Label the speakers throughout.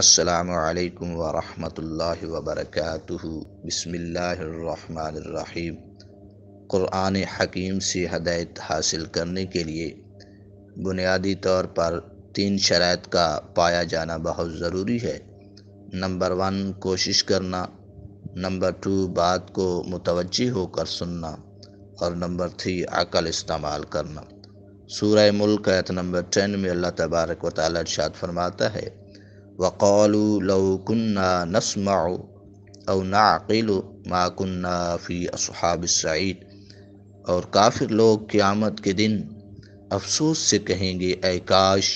Speaker 1: السلام علیکم ورحمۃ اللہ وبرکاتہ بسم اللہ الرحمن الرحیم قرآن حکیم سے ہدایت حاصل کرنے کے لیے بنیادی طور پر تین شرائط کا پایا جانا بہت ضروری ہے نمبر ون کوشش کرنا نمبر ٹو بات کو متوجہ ہو کر سننا اور نمبر تھری عقل استعمال کرنا سورہ ملک نمبر ٹین میں اللہ تبارک و تعالی ارشاد فرماتا ہے وقالوا لو كنا نسمع او نعقل ما كنا في اصحاب السعيد اور کافر لوگ قیامت کے دن افسوس سے کہیں گے اے کاش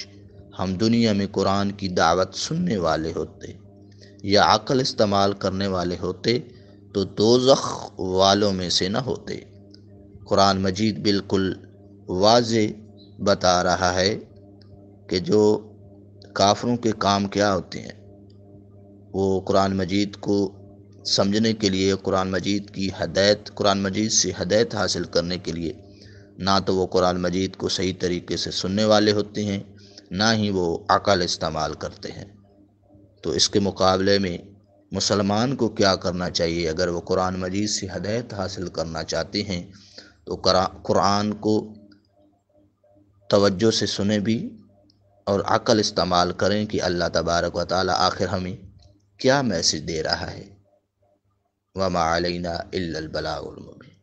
Speaker 1: ہم دنیا میں قرآن کی دعوت سننے والے ہوتے یا عقل استعمال کرنے والے ہوتے تو دوزخ والوں میں سے نہ ہوتے قرآن مجید بالکل واضح بتا رہا ہے کہ جو کافروں کے کام کیا ہوتے ہیں وہ قرآن مجید کو سمجھنے کے لیے قرآن مجید کی ہدایت قرآن مجید سے ہدایت حاصل کرنے کے لیے نہ تو وہ قرآن مجید کو صحیح طریقے سے سننے والے ہوتے ہیں نہ ہی وہ عقل استعمال کرتے ہیں تو اس کے مقابلے میں مسلمان کو کیا کرنا چاہیے اگر وہ قرآن مجید سے ہدایت حاصل کرنا چاہتے ہیں تو قرآن کو توجہ سے سنیں بھی اور عقل استعمال کریں کہ اللہ تبارک و تعالی آخر ہمیں کیا میسج دے رہا ہے علینا الا البلاغ المبین